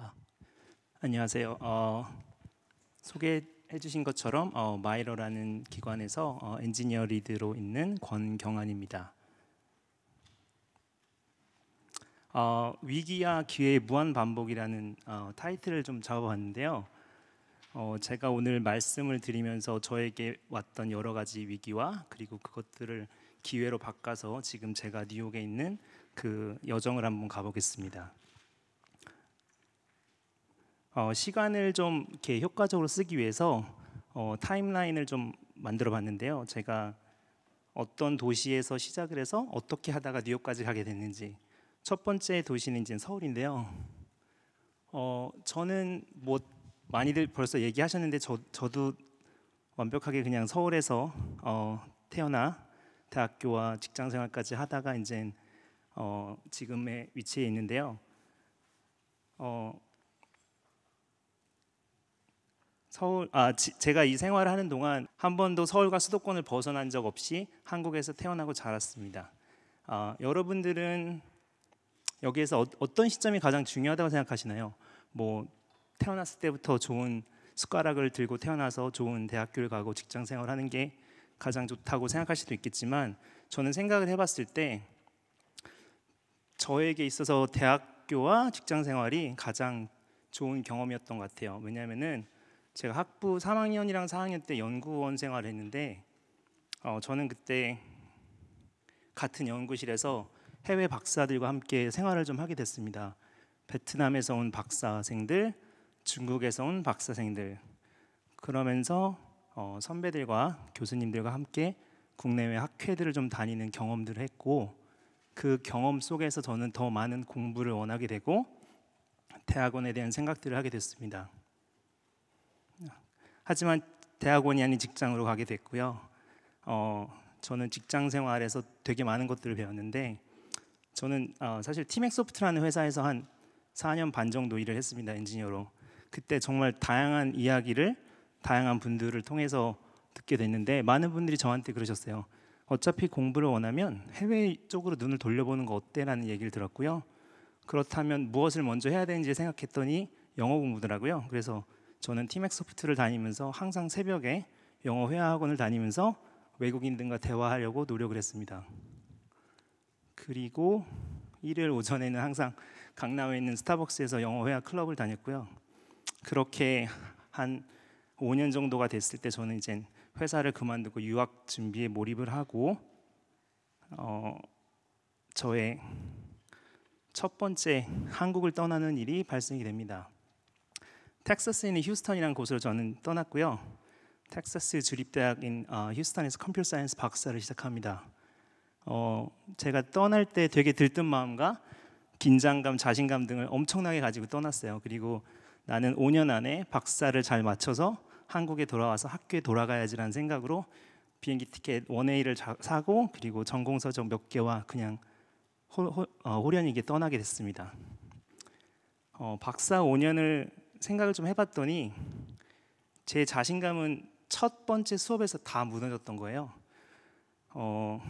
아, 안녕하세요. 어, 소개해주신 것처럼 어, 마이러라는 기관에서 어, 엔지니어 리드로 있는 권경환입니다. 어, 위기와 기회의 무한 반복이라는 어, 타이틀을 좀 잡아봤는데요. 어, 제가 오늘 말씀을 드리면서 저에게 왔던 여러 가지 위기와 그리고 그것들을 기회로 바꿔서 지금 제가 뉴욕에 있는 그 여정을 한번 가보겠습니다. 어, 시간을 좀 이렇게 효과적으로 쓰기 위해서 어, 타임라인을 좀 만들어 봤는데요. 제가 어떤 도시에서 시작을 해서 어떻게 하다가 뉴욕까지 가게 됐는지 첫 번째 도시는 이제 서울인데요. 어, 저는 뭐 많이들 벌써 얘기하셨는데 저, 저도 완벽하게 그냥 서울에서 어, 태어나 대학교와 직장 생활까지 하다가 이제 어, 지금의 위치에 있는데요. 어, 서울 아 지, 제가 이 생활을 하는 동안 한 번도 서울과 수도권을 벗어난 적 없이 한국에서 태어나고 자랐습니다. 아, 여러분들은 여기에서 어, 떤 시점이 가장 중요하다고 생각하시나요? 뭐 태어났을 때부터 좋은 숟가락을 들고 태어나서 좋은 대학교를 가고 직장 생활하는 게 가장 좋다고 생각할 수도 있겠지만 저는 생각을 해봤을 때 저에게 있어서 대학교와 직장 생활이 가장 좋은 경험이었던 것 같아요. 왜냐하면은 제가 학부 3학년이랑 4학년 때 연구원 생활을 했는데 어, 저는 그때 같은 연구실에서 해외 박사들과 함께 생활을 좀 하게 됐습니다. 베트남에서 온 박사생들, 중국에서 온 박사생들 그러면서 어, 선배들과 교수님들과 함께 국내외 학회들을 좀 다니는 경험들을 했고 그 경험 속에서 저는 더 많은 공부를 원하게 되고 대학원에 대한 생각들을 하게 됐습니다. 하지만 대학원이 아닌 직장으로 가게 됐고요. 어, 저는 직장 생활에서 되게 많은 것들을 배웠는데 저는 어, 사실 팀엑 소프트라는 회사에서 한 4년 반 정도 일을 했습니다. 엔지니어로. 그때 정말 다양한 이야기를 다양한 분들을 통해서 듣게 됐는데 많은 분들이 저한테 그러셨어요. 어차피 공부를 원하면 해외 쪽으로 눈을 돌려보는 거 어때라는 얘기를 들었고요. 그렇다면 무엇을 먼저 해야 되는지 생각했더니 영어 공부더라고요. 그래서 저는 팀엑 소프트를 다니면서 항상 새벽에 영어 회화 학원을 다니면서 외국인들과 대화하려고 노력을 했습니다. 그리고 일요일 오전에는 항상 강남에 있는 스타벅스에서 영어 회화 클럽을 다녔고요. 그렇게 한 5년 정도가 됐을 때 저는 이제 회사를 그만두고 유학 준비에 몰입을 하고 어, 저의 첫 번째 한국을 떠나는 일이 발생이 됩니다. 텍사스에 있는 휴스턴이라는 곳으로 저는 떠났고요. 텍사스 주립대학인 어, 휴스턴에서 컴퓨터 사이언스 박사를 시작합니다. 어, 제가 떠날 때 되게 들뜬 마음과 긴장감, 자신감 등을 엄청나게 가지고 떠났어요. 그리고 나는 5년 안에 박사를 잘맞춰서 한국에 돌아와서 학교에 돌아가야지라는 생각으로 비행기 티켓 원웨이를 사고 그리고 전공 서적 몇 개와 그냥 호, 호, 어, 호련히 이게 떠나게 됐습니다. 어, 박사 5년을 생각을 좀 해봤더니 제 자신감은 첫 번째 수업에서 다 무너졌던 거예요. 어,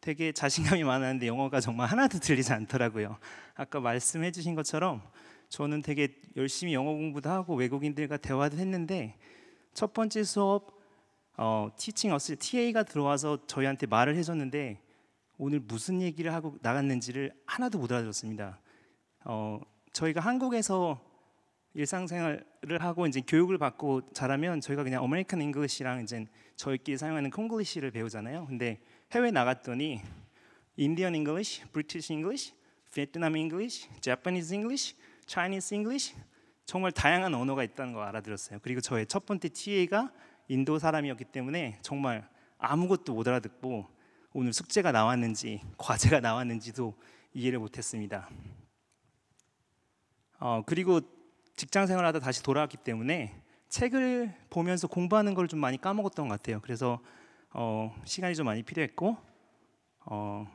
되게 자신감이 많았는데 영어가 정말 하나도 들리지 않더라고요. 아까 말씀해주신 것처럼 저는 되게 열심히 영어 공부도 하고 외국인들과 대화도 했는데 첫 번째 수업 어, 티칭 어스 TA가 들어와서 저희한테 말을 해줬는데 오늘 무슨 얘기를 하고 나갔는지를 하나도 못 알아들었습니다. 어, 저희가 한국에서 일상생활을 하고 이제 교육을 받고 자라면 저희가 그냥 아메리칸 잉글리시랑 이제 저희끼리 사용하는 콩글리시를 배우잖아요. 근데 해외 나갔더니 인디언 잉글리시, 브리티시 잉글리시, 베트남 잉글리시, 재패니스 잉글리시, 차이니스 잉글리시 정말 다양한 언어가 있다는 걸 알아들었어요. 그리고 저의 첫 번째 TA가 인도 사람이었기 때문에 정말 아무것도 못 알아듣고 오늘 숙제가 나왔는지 과제가 나왔는지도 이해를 못했습니다. 어, 그리고 직장 생활하다 다시 돌아왔기 때문에 책을 보면서 공부하는 걸 좀 많이 까먹었던 것 같아요. 그래서 어, 시간이 좀 많이 필요했고 어,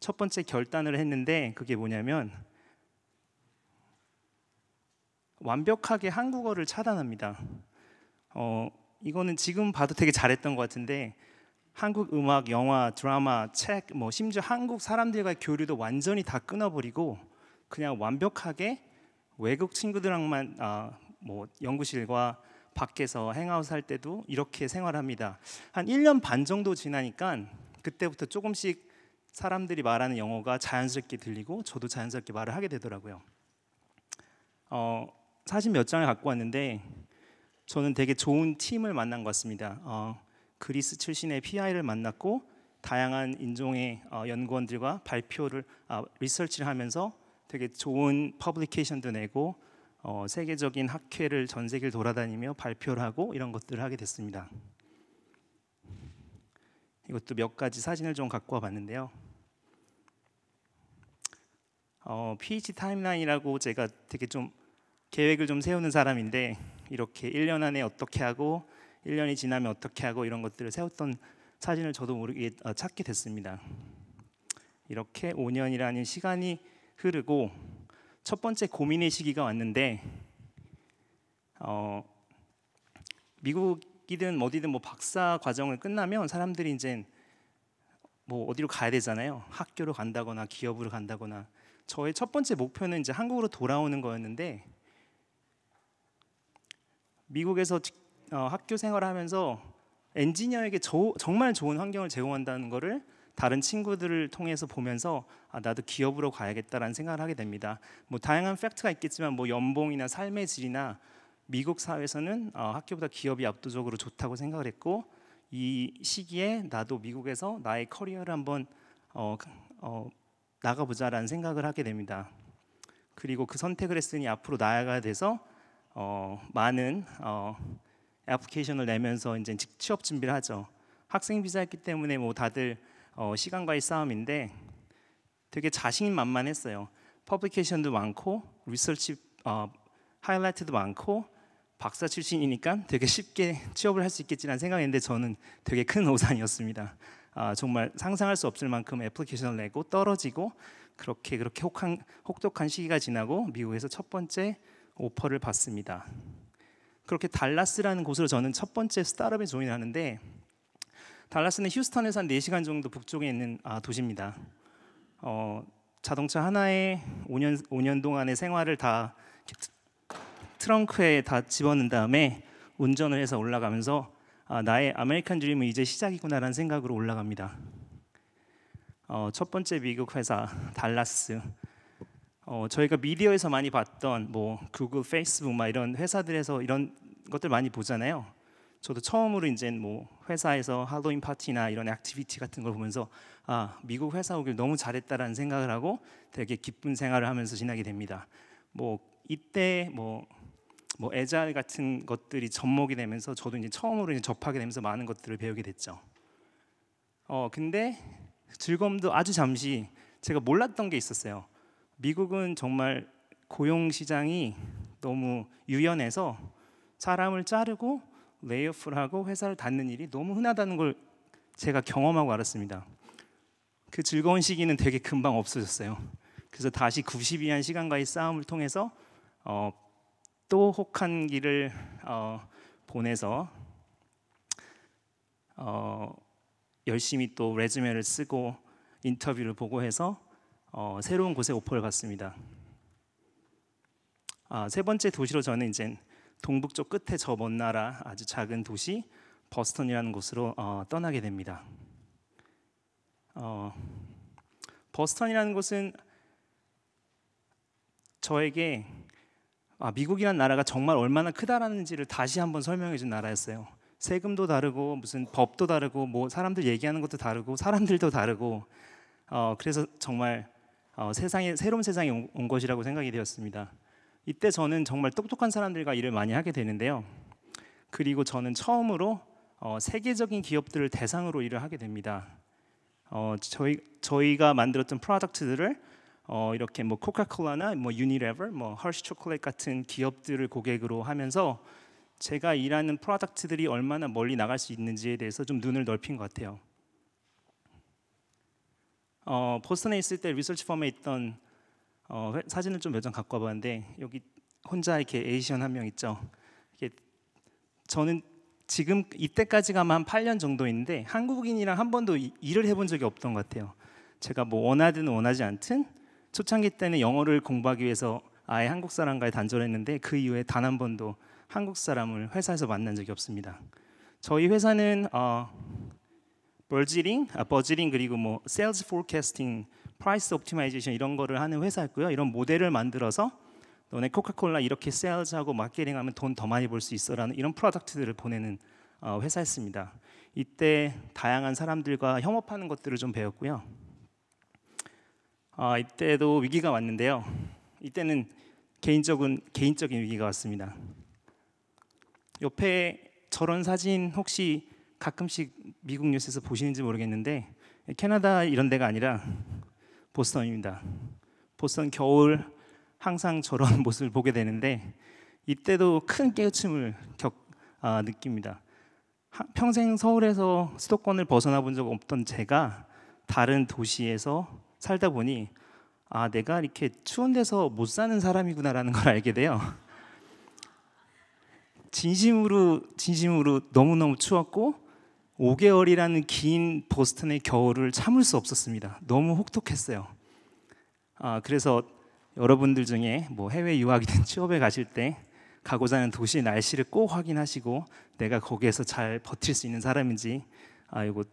첫 번째 결단을 했는데 그게 뭐냐면 완벽하게 한국어를 차단합니다. 어, 이거는 지금 봐도 되게 잘했던 것 같은데 한국 음악, 영화, 드라마, 책, 뭐 심지어 한국 사람들과의 교류도 완전히 다 끊어버리고 그냥 완벽하게 외국 친구들랑만 아, 뭐 연구실과 밖에서 행아웃 할 때도 이렇게 생활합니다. 한 1년 반 정도 지나니까 그때부터 조금씩 사람들이 말하는 영어가 자연스럽게 들리고 저도 자연스럽게 말을 하게 되더라고요. 어, 사진 몇 장을 갖고 왔는데 저는 되게 좋은 팀을 만난 것 같습니다. 어, 그리스 출신의 PI를 만났고 다양한 인종의 어, 연구원들과 발표를 아, 리서치를 하면서 되게 좋은 퍼블리케이션도 내고 어, 세계적인 학회를 전 세계를 돌아다니며 발표를 하고 이런 것들을 하게 됐습니다. 이것도 몇 가지 사진을 좀 갖고 와봤는데요. 어, p h 타임라인이라고 제가 되게 좀 계획을 좀 세우는 사람인데 이렇게 1년 안에 어떻게 하고 1년이 지나면 어떻게 하고 이런 것들을 세웠던 사진을 저도 모르게 아, 찾게 됐습니다. 이렇게 5년이라는 시간이 흐르고 첫 번째 고민의 시기가 왔는데 어, 미국이든 어디든 뭐 박사 과정을 끝나면 사람들이 이제 뭐 어디로 가야 되잖아요. 학교로 간다거나 기업으로 간다거나 저의 첫 번째 목표는 이제 한국으로 돌아오는 거였는데 미국에서 어, 학교 생활하면서 엔지니어에게 저, 정말 좋은 환경을 제공한다는 거를 다른 친구들을 통해서 보면서 아, 나도 기업으로 가야겠다라는 생각을 하게 됩니다. 뭐 다양한 팩트가 있겠지만 뭐 연봉이나 삶의 질이나 미국 사회에서는 어, 학교보다 기업이 압도적으로 좋다고 생각을 했고 이 시기에 나도 미국에서 나의 커리어를 한번 어, 어, 나가보자라는 생각을 하게 됩니다. 그리고 그 선택을 했으니 앞으로 나아가야 돼서 어, 많은 어, 애플리케이션을 내면서 이제 취업 준비를 하죠. 학생 비자였기 때문에 뭐 다들 어, 시간과의 싸움인데 되게 자신만만했어요. 이 퍼블리케이션도 많고 리서치 어, 하이라이트도 많고 박사 출신이니까 되게 쉽게 취업을 할 수 있겠지라는 생각했는데 저는 되게 큰 오산이었습니다. 아, 정말 상상할 수 없을 만큼 애플리케이션을 내고 떨어지고 그렇게 그렇게 혹한, 혹독한 시기가 지나고 미국에서 첫 번째 오퍼를 받습니다. 그렇게 달라스라는 곳으로 저는 첫 번째 스타트업에 조인하는데 달라스는 휴스턴에서 한 4시간 정도 북쪽에 있는 아, 도시입니다. 어, 자동차 하나에 5년 5년 동안의 생활을 다 트렁크에 다 집어넣은 다음에 운전을 해서 올라가면서 아, 나의 아메리칸 드림은 이제 시작이구나라는 생각으로 올라갑니다. 어, 첫 번째 미국 회사 달라스. 어, 저희가 미디어에서 많이 봤던 뭐 구글, 페이스북 막 이런 회사들에서 이런 것들 많이 보잖아요. 저도 처음으로 이제 뭐 회사에서 할로윈 파티나 이런 액티비티 같은 걸 보면서 아 미국 회사 오길 너무 잘했다라는 생각을 하고 되게 기쁜 생활을 하면서 지나게 됩니다. 뭐 이때 뭐 뭐 애잘 뭐 같은 것들이 접목이 되면서 저도 이제 처음으로 이제 접하게 되면서 많은 것들을 배우게 됐죠. 어 근데 즐거움도 아주 잠시 제가 몰랐던 게 있었어요. 미국은 정말 고용 시장이 너무 유연해서 사람을 자르고 레이오프를 하고 회사를 닫는 일이 너무 흔하다는 걸 제가 경험하고 알았습니다. 그 즐거운 시기는 되게 금방 없어졌어요. 그래서 다시 9 0위 시간과의 싸움을 통해서 어, 또 혹한기를 어, 보내서 어, 열심히 또 레즈메를 쓰고 인터뷰를 보고 해서 어, 새로운 곳에 오퍼를 받습니다. 아, 세 번째 도시로 저는 이제 동북쪽 끝에 저 먼 나라 아주 작은 도시 버스턴이라는 곳으로 어, 떠나게 됩니다. 어, 버스턴이라는 곳은 저에게 아, 미국이란 나라가 정말 얼마나 크다라는지를 다시 한번 설명해 준 나라였어요. 세금도 다르고 무슨 법도 다르고 뭐 사람들 얘기하는 것도 다르고 사람들도 다르고 어, 그래서 정말 어, 세상에 새로운 세상에 온, 온 것이라고 생각이 되었습니다. 이때 저는 정말 똑똑한 사람들과 일을 많이 하게 되는데요. 그리고 저는 처음으로 어, 세계적인 기업들을 대상으로 일을 하게 됩니다. 어, 저희 저희가 만들었던 프로덕트들을 어, 이렇게 뭐 코카콜라나 뭐 유니레버, 뭐 허쉬 초콜릿 같은 기업들을 고객으로 하면서 제가 일하는 프로덕트들이 얼마나 멀리 나갈 수 있는지에 대해서 좀 눈을 넓힌 것 같아요. 어, 보스턴에 있을 때 리서치 펌에 있던 어, 사진을 좀 몇 장 갖고 와봤는데 여기 혼자 이렇게 에이시언 한명 있죠. 이게 저는 지금 이때까지가 한 8년 정도인데 한국인이랑 한 번도 일을 해본 적이 없던 것 같아요. 제가 뭐 원하든 원하지 않든 초창기 때는 영어를 공부하기 위해서 아예 한국 사람과의 단절했는데 그 이후에 단 한 번도 한국 사람을 회사에서 만난 적이 없습니다. 저희 회사는 어, 버지링, 아, 버지링 그리고 뭐셀즈 포캐스팅 프라이스 옵티마이제이션 이런 거를 하는 회사였고요. 이런 모델을 만들어서 너네 코카콜라 이렇게 세일즈하고 마케팅하면 돈 더 많이 벌 수 있어라는 이런 프로덕트들을 보내는 어, 회사였습니다. 이때 다양한 사람들과 협업하는 것들을 좀 배웠고요. 아, 이때도 위기가 왔는데요. 이때는 개인적인 개인적인 위기가 왔습니다. 옆에 저런 사진 혹시 가끔씩 미국 뉴스에서 보시는지 모르겠는데 캐나다 이런 데가 아니라 보스턴입니다. 보스턴 겨울 항상 저런 모습을 보게 되는데 이때도 큰 깨우침을 겪, 아, 느낍니다. 하, 평생 서울에서 수도권을 벗어나 본 적 없던 제가 다른 도시에서 살다 보니 아 내가 이렇게 추운 데서 못 사는 사람이구나라는 걸 알게 돼요. 진심으로 진심으로 너무 너무 추웠고 5개월이라는 긴 보스턴의 겨울을 참을 수 없었습니다. 너무 혹독했어요. 아, 그래서 여러분들 중에 뭐 해외 유학이든 취업에 가실 때 가고자 하는 도시의 날씨를 꼭 확인하시고 내가 거기에서 잘 버틸 수 있는 사람인지 아, 이거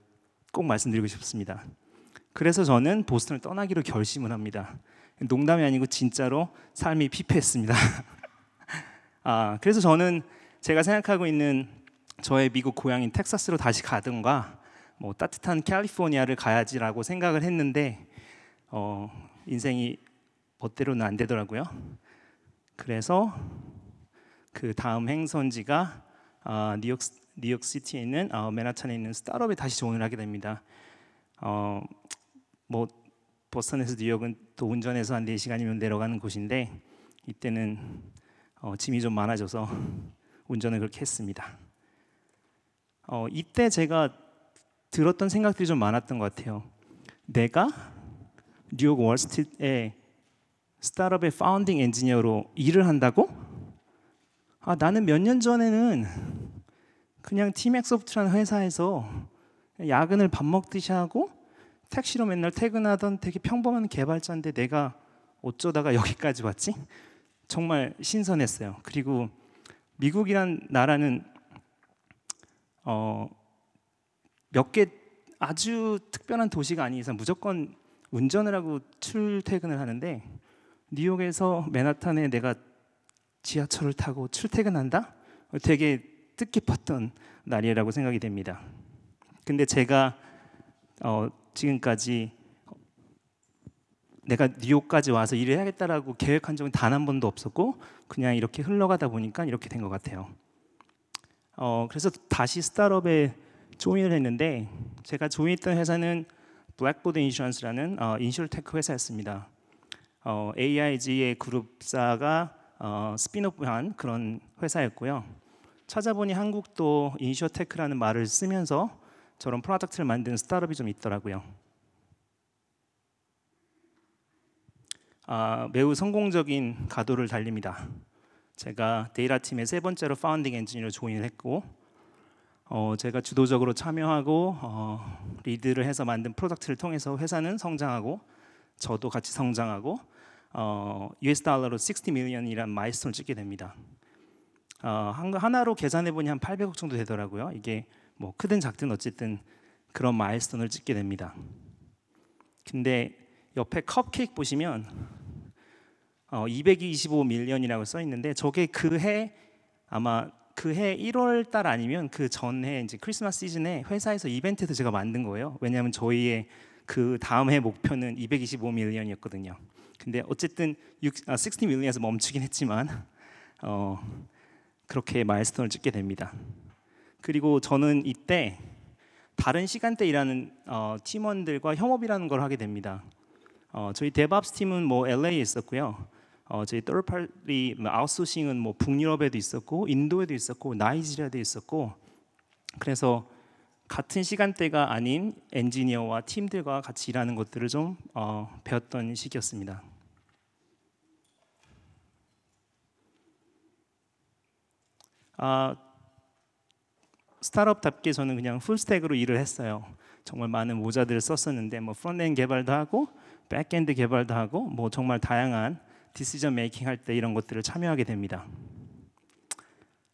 꼭 말씀드리고 싶습니다. 그래서 저는 보스턴을 떠나기로 결심을 합니다. 농담이 아니고 진짜로 삶이 피폐했습니다. 아, 그래서 저는 제가 생각하고 있는 저의 미국 고향인 텍사스로 다시 가든가 뭐 따뜻한 캘리포니아를 가야지라고 생각을 했는데 어, 인생이 멋대로는 안 되더라고요. 그래서 그 다음 행선지가 아, 뉴욕 뉴욕 시티에 있는 아, 맨하탄에 있는 스타트업에 다시 조언을 하게 됩니다. 어, 뭐버스턴에서 뉴욕은 또 운전해서 한 4시간이면 내려가는 곳인데 이때는 어, 짐이 좀 많아져서 운전을 그렇게 했습니다. 어, 이때 제가 들었던 생각들이 좀 많았던 것 같아요. 내가 뉴욕 월스트리트의 스타트업의 파운딩 엔지니어로 일을 한다고? 아 나는 몇 년 전에는 그냥 팀엑소프트라는 회사에서 야근을 밥 먹듯이 하고 택시로 맨날 퇴근하던 되게 평범한 개발자인데 내가 어쩌다가 여기까지 왔지? 정말 신선했어요. 그리고 미국이란 나라는 어, 몇개 아주 특별한 도시가 아닌 이상 무조건 운전을 하고 출퇴근을 하는데 뉴욕에서 맨하탄에 내가 지하철을 타고 출퇴근한다? 되게 뜻깊었던 날이라고 생각이 됩니다. 근데 제가 어, 지금까지 내가 뉴욕까지 와서 일을 해야겠다라고 계획한 적은 단 한 번도 없었고 그냥 이렇게 흘러가다 보니까 이렇게 된 것 같아요. 어, 그래서 다시 스타트업에 조인을 했는데 제가 조인했던 회사는 블랙보드 인슈런스라는 어, 인슐테크 회사였습니다. 어, AIG의 그룹사가 어, 스피노프한 그런 회사였고요. 찾아보니 한국도 인슈테크라는 말을 쓰면서 저런 프로덕트를 만드 스타트업이 좀 있더라고요. 아, 매우 성공적인 가도를 달립니다. 제가 데이터 팀의 세 번째로 파운딩 엔지니어로 조인 했고 어, 제가 주도적으로 참여하고 어, 리드를 해서 만든 프로덕트를 통해서 회사는 성장하고 저도 같이 성장하고 어, US 달러로 60밀리언이라는 마이스톤을 찍게 됩니다. 어, 한, 하나로 계산해 보니 한 800억 정도 되더라고요. 이게 뭐 크든 작든 어쨌든 그런 마이스톤을 찍게 됩니다. 근데 옆에 컵케이크 보시면 어, 225밀리언이라고 써 있는데 저게 그 해 아마 그 해 1월 달 아니면 그 전해 이제 크리스마스 시즌에 회사에서 이벤트에서 제가 만든 거예요. 왜냐하면 저희의 그 다음 해 목표는 225밀리언이었거든요. 근데 어쨌든 6, 아, 60밀리언에서 멈추긴 했지만 어, 그렇게 마일스톤을 찍게 됩니다. 그리고 저는 이때 다른 시간대 일하는 어, 팀원들과 협업이라는 걸 하게 됩니다. 어, 저희 데브스 팀은 뭐 LA에 있었고요. 어, 저희 떨팔리 뭐 아웃소싱은 뭐 북유럽에도 있었고 인도에도 있었고 나이지리아도 있었고 그래서 같은 시간대가 아닌 엔지니어와 팀들과 같이 일하는 것들을 좀 어, 배웠던 시기였습니다. 아, 스타트업답게 저는 그냥 풀스택으로 일을 했어요. 정말 많은 모자들을 썼었는데 뭐 프론트엔드 개발도 하고 백엔드 개발도 하고 뭐 정말 다양한 디시전 메이킹 할 때 이런 것들을 참여하게 됩니다.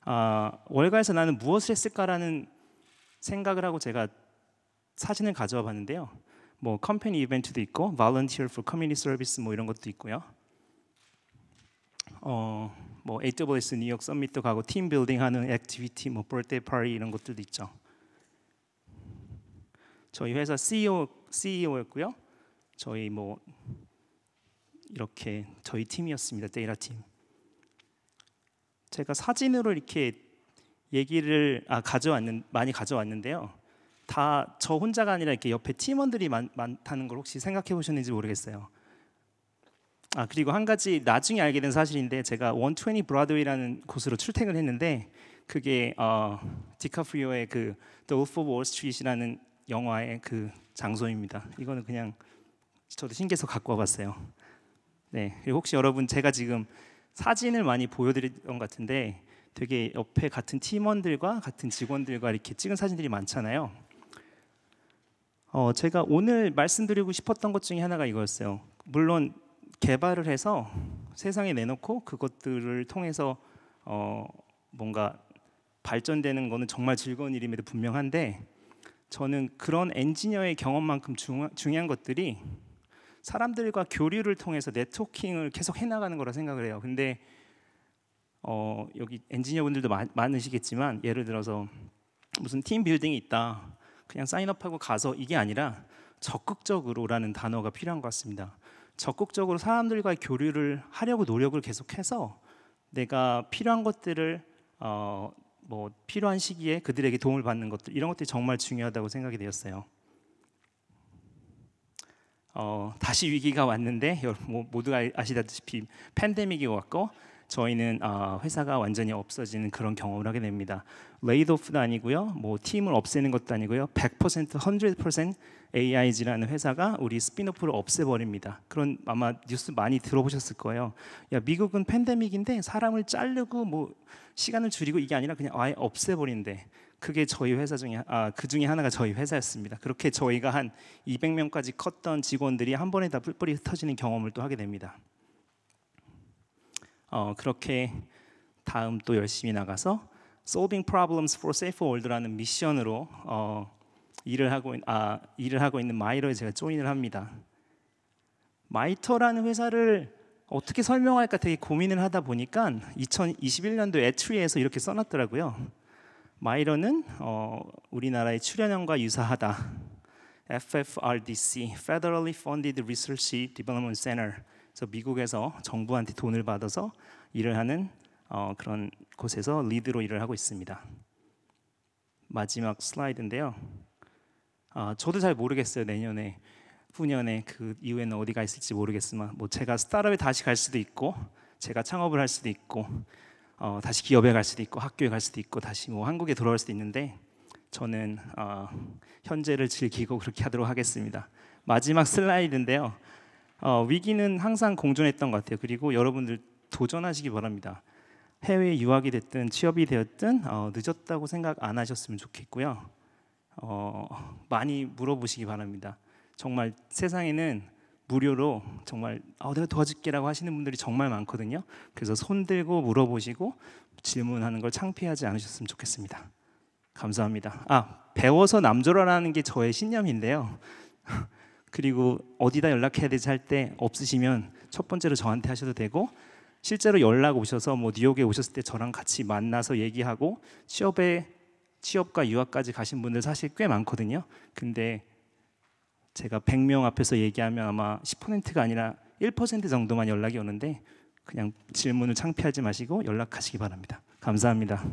아, 월가에서 나는 무엇을 했을까라는 생각을 하고 제가 사진을 가져와 봤는데요. 뭐 컴퍼니 이벤트도 있고 volunteer for community service 뭐 이런 것도 있고요. 어, 뭐 AWS 뉴욕 서밋도 가고 팀 빌딩 하는 액티비티 뭐 birthday party 이런 것들도 있죠. 저희 회사 CEO CEO였고요. 저희 뭐 이렇게 저희 팀이었습니다. 데이라 팀. 제가 사진으로 이렇게 얘기를 아, 가져왔는 많이 가져왔는데요. 다 저 혼자가 아니라 이렇게 옆에 팀원들이 많, 많다는 걸 혹시 생각해 보셨는지 모르겠어요. 아 그리고 한 가지 나중에 알게 된 사실인데 제가 120 브라드웨이라는 곳으로 출퇴근을 했는데 그게 어, 디카프리오의 그 The Wolf of Wall Street이라는 영화의 그 장소입니다. 이거는 그냥 저도 신기해서 갖고 와봤어요. 네, 그리고 혹시 여러분 제가 지금 사진을 많이 보여드렸던 것 같은데 되게 옆에 같은 팀원들과 같은 직원들과 이렇게 찍은 사진들이 많잖아요. 어, 제가 오늘 말씀드리고 싶었던 것 중에 하나가 이거였어요. 물론 개발을 해서 세상에 내놓고 그것들을 통해서 어, 뭔가 발전되는 거는 정말 즐거운 일임에도 분명한데 저는 그런 엔지니어의 경험만큼 중요한 것들이 사람들과 교류를 통해서 네트워킹을 계속 해나가는 거라 생각을 해요. 근데 어, 여기 엔지니어분들도 많, 많으시겠지만 예를 들어서 무슨 팀 빌딩이 있다. 그냥 사인업하고 가서 이게 아니라 적극적으로라는 단어가 필요한 것 같습니다. 적극적으로 사람들과의 교류를 하려고 노력을 계속해서 내가 필요한 것들을 어, 뭐 필요한 시기에 그들에게 도움을 받는 것들 이런 것들이 정말 중요하다고 생각이 되었어요. 어, 다시 위기가 왔는데 모두 아시다시피 팬데믹이 왔고 저희는 어, 회사가 완전히 없어지는 그런 경험을 하게 됩니다. 레이드오프도 아니고요, 뭐 팀을 없애는 것도 아니고요, 100% 100% AIG라는 회사가 우리 스피노프를 없애버립니다. 그런 아마 뉴스 많이 들어보셨을 거예요. 야 미국은 팬데믹인데 사람을 자르고 뭐 시간을 줄이고 이게 아니라 그냥 아예 없애버린대. 그게 저희 회사 중에 아, 그 중에 하나가 저희 회사였습니다. 그렇게 저희가 한 200명까지 컸던 직원들이 한 번에 다 뿔뿔이 흩어지는 경험을 또 하게 됩니다. 어, 그렇게 다음 또 열심히 나가서 Solving Problems for Safe World라는 미션으로 어, 일을 하고 아 일을 하고 있는 마이러에 제가 조인을 합니다. 마이터라는 회사를 어떻게 설명할까 되게 고민을 하다 보니까 2021년도 애트리에서 이렇게 써놨더라고요. 마이러는 어, 우리나라의 출연형과 유사하다. FFRDC (Federally Funded Research Development Center) 그래서 미국에서 정부한테 돈을 받아서 일을 하는 어, 그런 곳에서 리드로 일을 하고 있습니다. 마지막 슬라이드인데요. 아, 저도 잘 모르겠어요 내년에 후년에 그 이후에는 어디가 있을지 모르겠지만 뭐 제가 스타트업에 다시 갈 수도 있고 제가 창업을 할 수도 있고 어, 다시 기업에 갈 수도 있고 학교에 갈 수도 있고 다시 뭐 한국에 돌아올 수도 있는데 저는 어, 현재를 즐기고 그렇게 하도록 하겠습니다. 마지막 슬라이드인데요. 어, 위기는 항상 공존했던 것 같아요. 그리고 여러분들 도전하시기 바랍니다. 해외 유학이 됐든 취업이 되었든 어, 늦었다고 생각 안 하셨으면 좋겠고요. 어, 많이 물어보시기 바랍니다. 정말 세상에는 무료로 정말 아, 어, 내가 도와줄게라고 하시는 분들이 정말 많거든요. 그래서 손 들고 물어보시고 질문하는 걸 창피하지 않으셨으면 좋겠습니다. 감사합니다. 아 배워서 남조라라는 게 저의 신념인데요. 그리고 어디다 연락해야 되지 할 때 없으시면 첫 번째로 저한테 하셔도 되고 실제로 연락 오셔서 뭐 뉴욕에 오셨을 때 저랑 같이 만나서 얘기하고 취업에 취업과 유학까지 가신 분들 사실 꽤 많거든요. 근데 제가 100명 앞에서 얘기하면 아마 10%가 아니라 1% 정도만 연락이 오는데 그냥 질문을 창피하지 마시고 연락하시기 바랍니다. 감사합니다.